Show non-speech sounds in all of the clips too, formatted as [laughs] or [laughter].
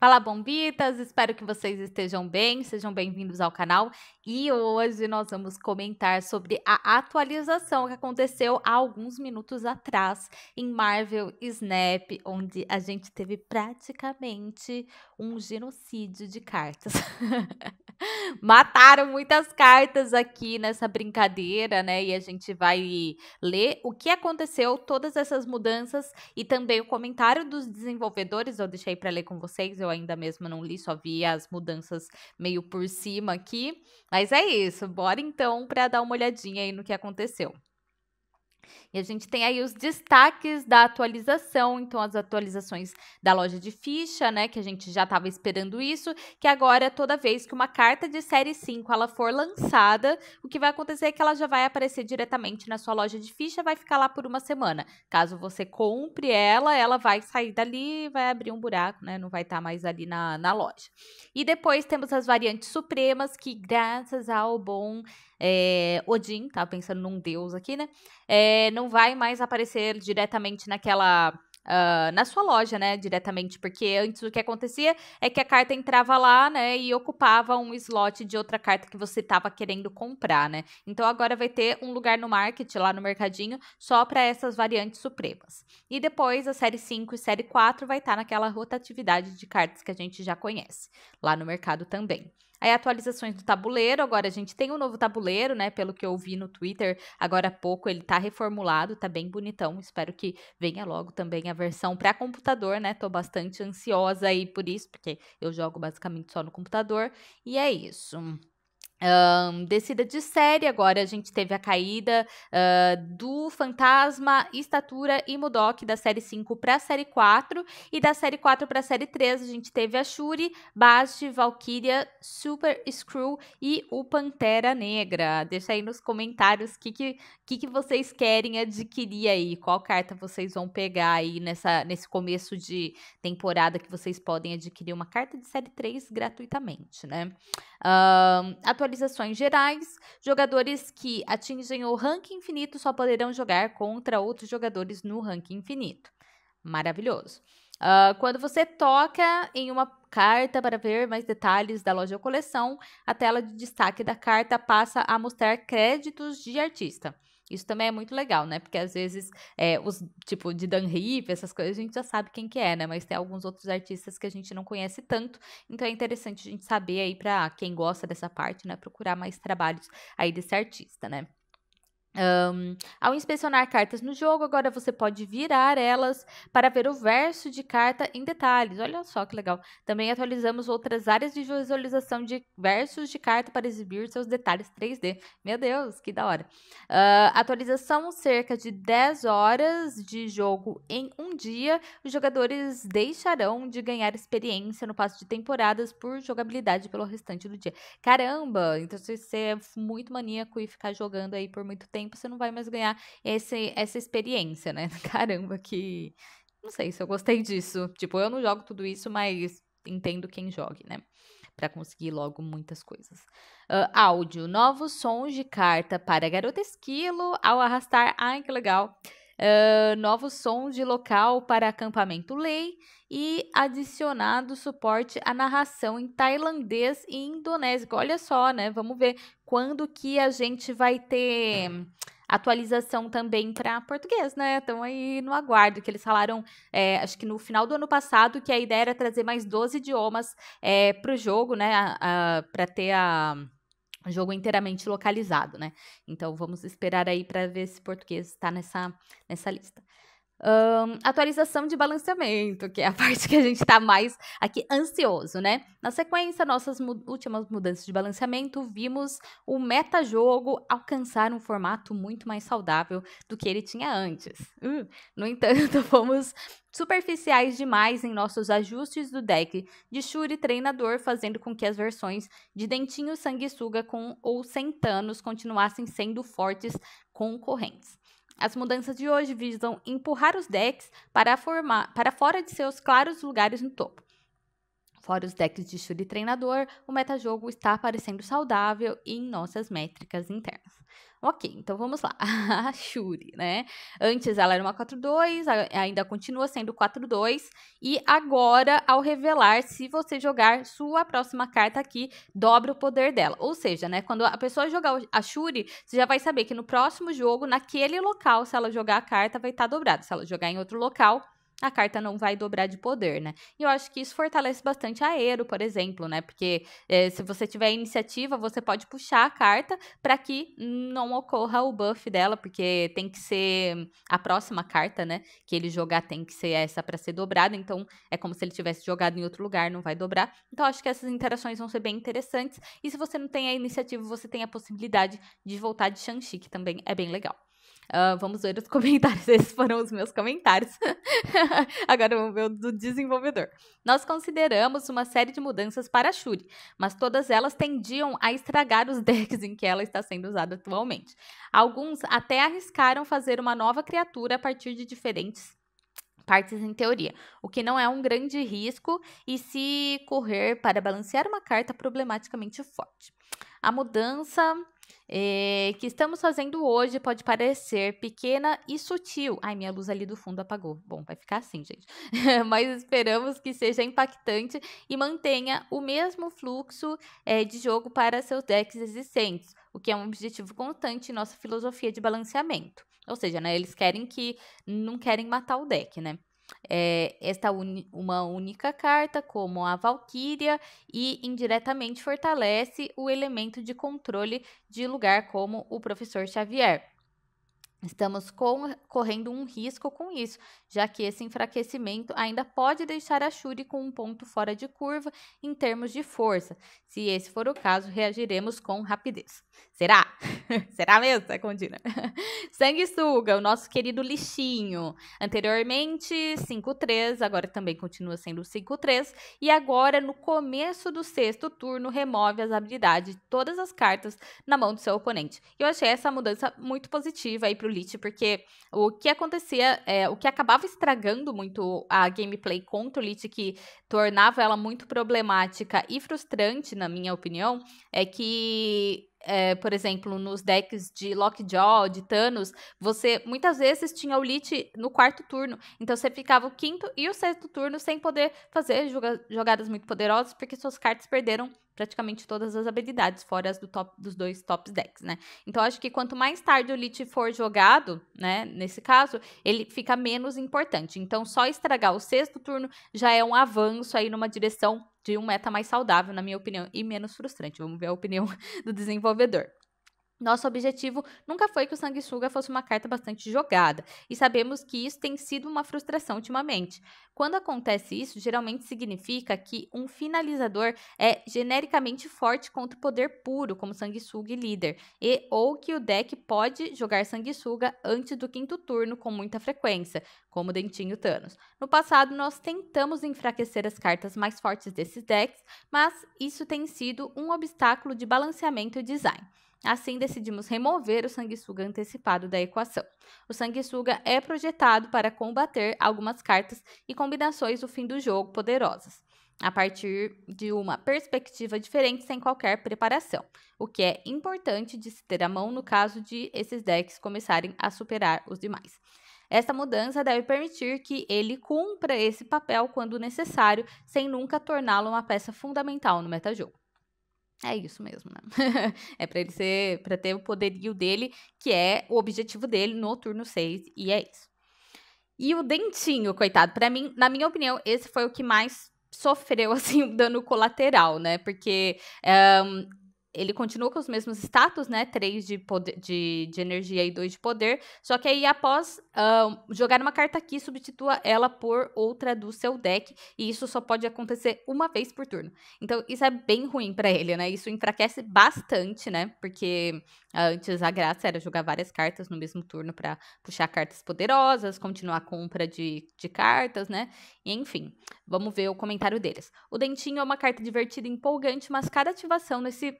Fala bombitas, espero que vocês estejam bem, sejam bem-vindos ao canal e hoje nós vamos comentar sobre a atualização que aconteceu há alguns minutos atrás em Marvel Snap, onde a gente teve praticamente um genocídio de cartas. [laughs] Mataram muitas cartas aqui nessa brincadeira, né? E a gente vai ler o que aconteceu, todas essas mudanças e também o comentário dos desenvolvedores, eu deixei para ler com vocês, eu eu ainda mesmo não li, só vi as mudanças meio por cima aqui. Mas é isso, bora então para dar uma olhadinha aí no que aconteceu. E a gente tem aí os destaques da atualização, então as atualizações da loja de ficha, né, que a gente já estava esperando isso, que agora toda vez que uma carta de série 5 ela for lançada, o que vai acontecer é que ela já vai aparecer diretamente na sua loja de ficha, vai ficar lá por uma semana. Caso você compre ela, ela vai sair dali, vai abrir um buraco, né, não vai estar tá mais ali na, na loja. E depois temos as variantes supremas, que graças ao bom é, Odin, tá pensando num deus aqui, né? é, não vai mais aparecer diretamente naquela. Uh, na sua loja, né, diretamente, porque antes o que acontecia é que a carta entrava lá, né, e ocupava um slot de outra carta que você estava querendo comprar, né. Então agora vai ter um lugar no market, lá no mercadinho, só para essas variantes supremas. E depois a série 5 e série 4 vai estar tá naquela rotatividade de cartas que a gente já conhece, lá no mercado também. Aí atualizações do tabuleiro, agora a gente tem um novo tabuleiro, né? Pelo que eu vi no Twitter agora há pouco, ele tá reformulado, tá bem bonitão. Espero que venha logo também a versão para computador, né? Tô bastante ansiosa aí por isso, porque eu jogo basicamente só no computador. E é isso. Um, descida de série, agora a gente teve a caída uh, do Fantasma, Estatura e Modok da série 5 para a série 4, e da série 4 para a série 3 a gente teve a Shuri, Basti, Valkyria, Super Screw e o Pantera Negra. Deixa aí nos comentários o que, que, que, que vocês querem adquirir aí, qual carta vocês vão pegar aí nessa, nesse começo de temporada que vocês podem adquirir uma carta de série 3 gratuitamente, né? Um, atualizações gerais, jogadores que atingem o ranking infinito só poderão jogar contra outros jogadores no ranking infinito. Maravilhoso. Uh, quando você toca em uma carta para ver mais detalhes da loja ou coleção, a tela de destaque da carta passa a mostrar créditos de artista. Isso também é muito legal, né? Porque às vezes, é, os tipo de Dan Rip, essas coisas, a gente já sabe quem que é, né? Mas tem alguns outros artistas que a gente não conhece tanto. Então é interessante a gente saber aí para quem gosta dessa parte, né? Procurar mais trabalhos aí desse artista, né? Um, ao inspecionar cartas no jogo, agora você pode virar elas para ver o verso de carta em detalhes. Olha só que legal. Também atualizamos outras áreas de visualização de versos de carta para exibir seus detalhes 3D. Meu Deus, que da hora. Uh, atualização: cerca de 10 horas de jogo em um dia. Os jogadores deixarão de ganhar experiência no passo de temporadas por jogabilidade pelo restante do dia. Caramba! Então, se você é muito maníaco e ficar jogando aí por muito tempo tempo, você não vai mais ganhar esse, essa experiência, né? [laughs] Caramba, que. Não sei se eu gostei disso. Tipo, eu não jogo tudo isso, mas entendo quem jogue, né? Para conseguir logo muitas coisas. Uh, áudio: novos sons de carta para garota esquilo ao arrastar. Ai, que legal! Uh, novos sons de local para acampamento lei e adicionado suporte à narração em tailandês e indonésico. Olha só, né? Vamos ver quando que a gente vai ter atualização também para português, né? Estão aí no aguardo, que eles falaram, é, acho que no final do ano passado, que a ideia era trazer mais 12 idiomas é, para o jogo, né? Para ter a, o jogo inteiramente localizado, né? Então vamos esperar aí para ver se português está nessa, nessa lista. Um, atualização de balanceamento, que é a [laughs] parte que a gente está mais aqui ansioso, né? Na sequência, nossas mu últimas mudanças de balanceamento, vimos o metajogo alcançar um formato muito mais saudável do que ele tinha antes. Uh, no entanto, [laughs] fomos superficiais demais em nossos ajustes do deck de Shuri treinador, fazendo com que as versões de Dentinho Sanguessuga com ou sem Thanos continuassem sendo fortes concorrentes. As mudanças de hoje visam empurrar os decks para, formar, para fora de seus claros lugares no topo. Fora os decks de Shuri treinador, o metajogo está parecendo saudável em nossas métricas internas. Ok, então vamos lá. [laughs] A Shuri, né? Antes ela era uma 4-2, ainda continua sendo 4-2. E agora, ao revelar, se você jogar sua próxima carta aqui, dobra o poder dela. Ou seja, né? Quando a pessoa jogar a Shuri, você já vai saber que no próximo jogo, naquele local, se ela jogar a carta, vai estar tá dobrado. Se ela jogar em outro local, a carta não vai dobrar de poder, né? E eu acho que isso fortalece bastante a Aero, por exemplo, né? Porque eh, se você tiver iniciativa, você pode puxar a carta para que não ocorra o buff dela, porque tem que ser a próxima carta, né? Que ele jogar tem que ser essa para ser dobrada, então é como se ele tivesse jogado em outro lugar, não vai dobrar. Então acho que essas interações vão ser bem interessantes. E se você não tem a iniciativa, você tem a possibilidade de voltar de Shang-Chi, que também é bem legal. Uh, vamos ver os [laughs] comentários. Esses foram os meus comentários. [laughs] Agora vamos ver o do desenvolvedor. Nós consideramos uma série de mudanças para a Shuri, mas todas elas tendiam a estragar os [laughs] decks em que ela está sendo usada atualmente. Alguns até arriscaram fazer uma nova criatura a partir de diferentes partes em teoria, o que não é um grande risco e se correr para balancear uma carta problematicamente forte. A mudança é, que estamos fazendo hoje pode parecer pequena e sutil. Ai, minha luz ali do fundo apagou. Bom, vai ficar assim, gente. [laughs] Mas esperamos que seja impactante e mantenha o mesmo fluxo é, de jogo para seus decks existentes, o que é um objetivo constante em nossa filosofia de balanceamento. Ou seja, né, eles querem que não querem matar o deck, né? é, esta uma única carta, como a Valkyria, e indiretamente fortalece o elemento de controle de lugar, como o professor Xavier. Estamos com, correndo um risco com isso, já que esse enfraquecimento ainda pode deixar a Shuri com um ponto fora de curva em termos de força. Se esse for o caso, reagiremos com rapidez. Será? [laughs] Será mesmo, Secondina? Né, [laughs] Sanguessuga, o nosso querido lixinho. Anteriormente, 5-3, agora também continua sendo 5-3. E agora, no começo do sexto turno, remove as habilidades de todas as cartas na mão do seu oponente. Eu achei essa mudança muito positiva aí para lit porque o que acontecia, é, o que acabava estragando muito a gameplay contra o lit que tornava ela muito problemática e frustrante, na minha opinião, é que é, por exemplo, nos decks de Lockjaw, de Thanos, você muitas vezes tinha o Lich no quarto turno. Então você ficava o quinto e o sexto turno sem poder fazer jogadas muito poderosas, porque suas cartas perderam praticamente todas as habilidades, fora as do top, dos dois top decks, né? Então, acho que quanto mais tarde o Lich for jogado, né, nesse caso, ele fica menos importante. Então, só estragar o sexto turno já é um avanço aí numa direção de um meta mais saudável, na minha opinião, e menos frustrante. Vamos ver a opinião [laughs] do desenvolvedor. Nosso objetivo nunca foi que o sanguessuga fosse uma carta bastante jogada, e sabemos que isso tem sido uma frustração ultimamente. Quando acontece isso, geralmente significa que um finalizador é genericamente forte contra o poder puro, como sanguessuga e líder, e ou que o deck pode jogar sanguessuga antes do quinto turno com muita frequência, como Dentinho Thanos. No passado, nós tentamos enfraquecer as cartas mais fortes desses decks, mas isso tem sido um obstáculo de balanceamento e design. Assim, decidimos remover o sanguessuga antecipado da equação. O sanguessuga é projetado para combater algumas cartas e combinações do fim do jogo poderosas, a partir de uma perspectiva diferente sem qualquer preparação, o que é importante de se ter à mão no caso de esses decks começarem a superar os demais. Esta mudança deve permitir que ele cumpra esse papel quando necessário, sem nunca torná-lo uma peça fundamental no metajogo. É isso mesmo, né? [laughs] é para ele ser, para ter o poderio dele, que é o objetivo dele no turno 6 e é isso. E o dentinho, coitado, para mim, na minha opinião, esse foi o que mais sofreu [laughs] assim o dano colateral, né? Porque um, eh, ele continua com os mesmos status, né? 3 de, poder, de, de energia e 2 de poder. Só que aí, após uh, jogar uma carta aqui, substitua ela por outra do seu deck. E isso só pode acontecer uma vez por turno. Então, isso é bem ruim para ele, né? Isso enfraquece bastante, né? Porque ah, antes a graça era jogar várias cartas no mesmo turno para puxar cartas poderosas, continuar a compra de, de cartas, né? E, enfim, vamos ver o comentário deles. O Dentinho é uma carta divertida e empolgante, mas cada ativação nesse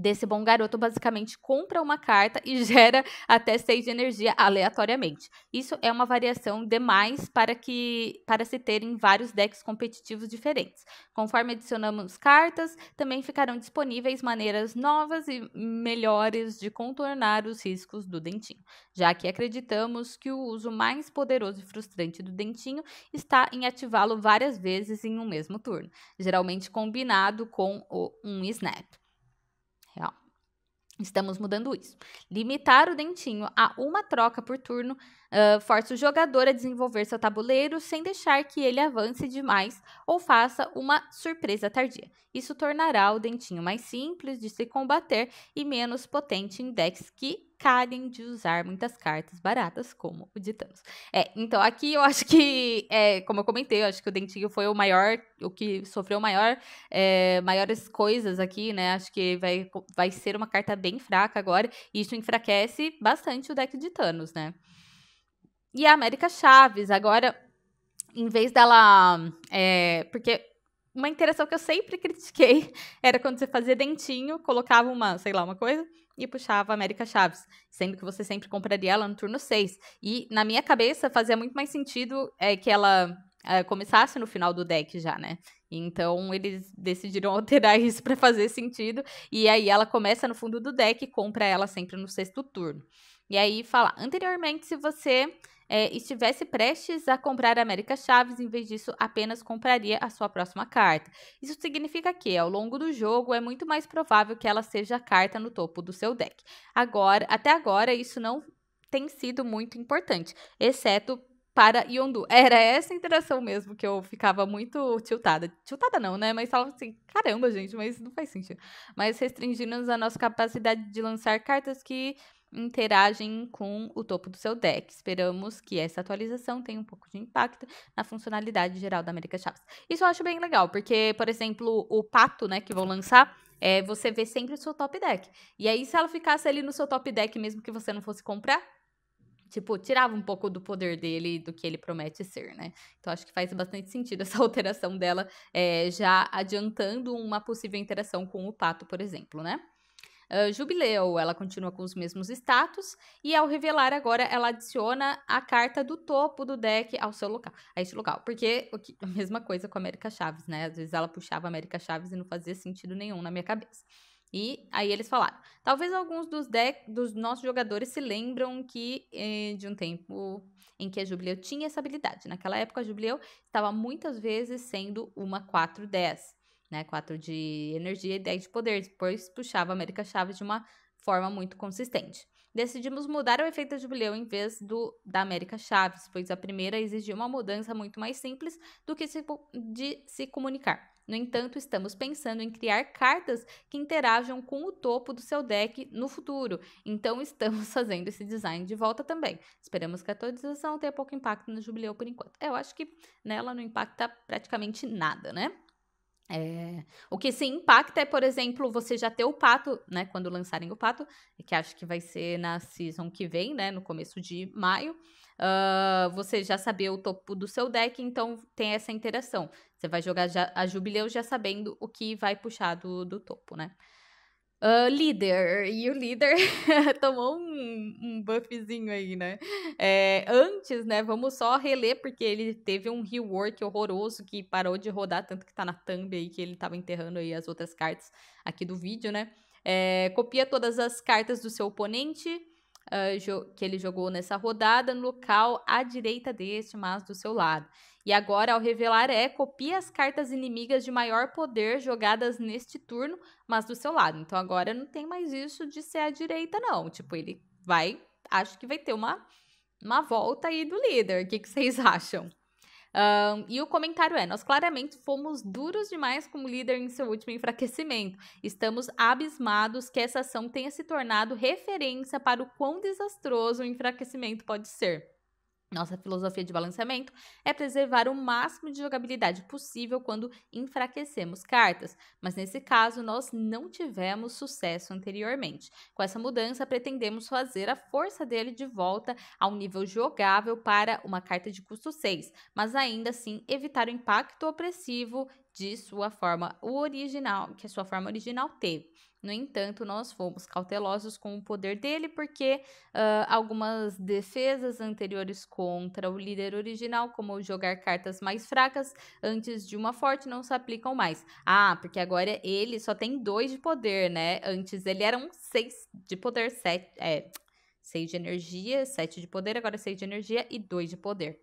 desse bom garoto basicamente compra uma carta e [laughs] gera até 6 de energia aleatoriamente. Isso é uma variação demais para que para se terem vários decks competitivos diferentes. Conforme adicionamos cartas, também ficarão disponíveis maneiras novas e melhores de contornar os riscos do dentinho, já que acreditamos que o uso mais poderoso e frustrante do dentinho está em ativá-lo várias vezes em um mesmo turno, geralmente combinado com um snap. Estamos mudando isso. Limitar o dentinho a uma troca por turno uh, força o jogador a desenvolver seu tabuleiro sem deixar que ele avance demais ou faça uma surpresa tardia. Isso tornará o dentinho mais simples de se combater e menos potente em decks que parem de usar muitas cartas baratas, como o de Thanos. É, então aqui eu acho que, é, como eu comentei, eu acho que o Dentinho foi o maior, o que sofreu maior, é, maiores coisas aqui, né? Acho que vai, vai ser uma carta bem fraca agora, e isso enfraquece bastante o deck de Thanos, né? E a América Chaves, agora, em vez dela. É, porque uma interação que eu sempre [laughs] critiquei era quando você fazia dentinho, colocava uma, sei lá, uma coisa, e puxava a América Chaves, sendo que você sempre compraria ela no turno 6. E na minha cabeça fazia muito mais sentido é, que ela é, começasse no final do deck já, né? Então eles decidiram [laughs] alterar isso para fazer sentido. E aí ela começa no fundo do deck e compra ela sempre no sexto turno. E aí fala, anteriormente, se você é, estivesse prestes a comprar a América Chaves, em vez disso, apenas compraria a sua próxima carta. Isso significa que, ao longo do jogo, é muito mais provável que ela seja a carta no topo do seu deck. Agora, até agora, isso não tem sido muito importante, exceto para Yondu. [laughs] Era essa interação mesmo que eu ficava muito tiltada. Tiltada não, né? Mas falava assim, caramba, gente, mas não faz sentido. Mas restringindo-nos a nossa capacidade de lançar cartas que interagem com o topo do seu deck. Esperamos que essa atualização tenha um pouco de impacto na funcionalidade geral da América Chaves. Isso eu acho bem legal, porque, por exemplo, o pato, né, que vão lançar, é, você vê sempre o seu top deck. E aí, se ela ficasse ali no seu top deck, mesmo que você não fosse comprar, tipo, tirava um pouco do poder dele do que ele promete ser, né? Então acho que faz bastante sentido [laughs] essa alteração dela, é, já adiantando uma possível interação com o pato, por exemplo, né? jubileu. Ela continua com os mesmos status e ao revelar agora ela adiciona a carta do topo do deck ao seu local, a este local, porque que, a mesma coisa com a América Chaves, né? Às vezes ela puxava a América Chaves e não fazia sentido nenhum na minha cabeça. E aí eles falaram: talvez alguns dos, deck, dos nossos jogadores se lembram que eh, de um tempo em que a Jubileu tinha essa habilidade. Naquela época, a Jubileu estava muitas vezes sendo uma 4-10 né? 4 de energia e 10 de poder. Depois puxava a América Chaves de uma forma muito consistente. Decidimos mudar o efeito jubileu em vez do da América Chaves, pois a primeira exigia uma mudança muito mais simples do que se, de se comunicar. No entanto, estamos pensando em criar cartas que interajam com o topo do seu deck no futuro. Então, estamos [laughs] fazendo esse design de volta também. Esperamos que a atualização tenha pouco impacto no jubileu por enquanto. É, eu acho que nela não impacta praticamente nada, né? É, o que se impacta é, por exemplo, você já ter o pato, né? Quando lançarem o pato, que acho que vai ser na season que vem, né? No começo de maio. Uh, você já saber o topo do seu deck, então tem essa interação. Você vai jogar já, a Jubileu já sabendo o que vai puxar do, do topo, né? uh, líder. E o líder [laughs] tomou um, um buffzinho aí, né? É, antes, né? Vamos só reler, porque ele teve um rework horroroso que parou de rodar, tanto que tá na thumb aí, que ele tava enterrando aí as outras cartas aqui do vídeo, né? É, copia todas as cartas do seu oponente uh, que ele jogou nessa rodada no local à direita deste, mas do seu lado. E agora, ao revelar é, copia as cartas inimigas de maior poder jogadas neste turno, mas do seu lado. Então agora não tem mais isso de ser à direita, não. Tipo, ele vai. Acho que vai ter uma, uma volta aí do líder. O que, que vocês [laughs] acham? Um, e o comentário é: Nós claramente fomos duros demais como líder em seu último enfraquecimento. Estamos abismados que essa ação tenha se tornado referência para o quão desastroso o enfraquecimento pode ser. Nossa filosofia de balanceamento é preservar o máximo de jogabilidade possível quando enfraquecemos cartas, mas nesse caso nós não tivemos sucesso anteriormente. Com essa mudança, pretendemos fazer a força dele de volta ao nível jogável para uma carta de custo 6, mas ainda assim evitar o impacto opressivo de sua forma original, que a sua forma original teve. No entanto, nós fomos cautelosos com o poder dele, porque uh, algumas defesas anteriores contra o líder original, como jogar cartas mais fracas antes de uma forte, não se aplicam mais. Ah, porque agora ele só tem dois de poder, né? Antes ele era um seis de poder, sete, é, de energia, 7 de poder, agora 6 de energia e 2 de poder.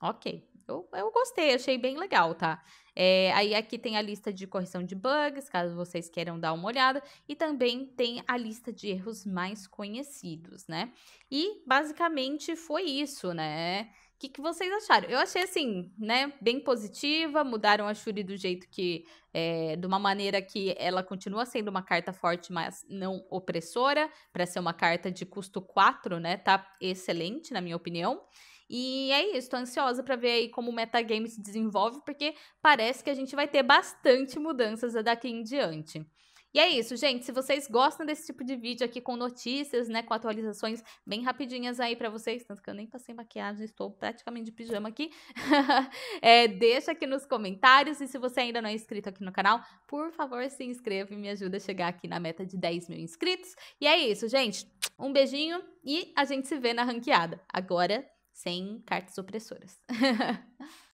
Ok. Eu, eu gostei, achei bem legal, tá? É, aí aqui tem a lista de correção de bugs, caso vocês queiram dar uma olhada, e também tem a lista de erros mais conhecidos, né? E basicamente foi isso, né? O que, que vocês acharam? Eu achei assim, né, bem positiva, mudaram a Shuri do jeito que, é, de uma maneira que ela continua sendo uma carta forte, mas não opressora, para ser uma carta de custo 4, né, tá excelente, na minha opinião. E é isso, tô ansiosa para ver aí como o metagame se desenvolve, porque parece que a gente vai ter bastante mudanças daqui em diante. E é isso, gente. Se vocês gostam desse tipo de vídeo aqui com notícias, né, com atualizações bem rapidinhas aí para vocês, tanto que eu nem passei maquiagem, estou praticamente de pijama aqui. é, [laughs] deixa aqui nos comentários e se você ainda não é inscrito aqui no canal, por favor se inscreva e me ajuda a chegar aqui na meta de 10 mil inscritos. E é isso, gente. Um beijinho e a gente se vê na ranqueada. Agora sem cartas opressoras. [laughs]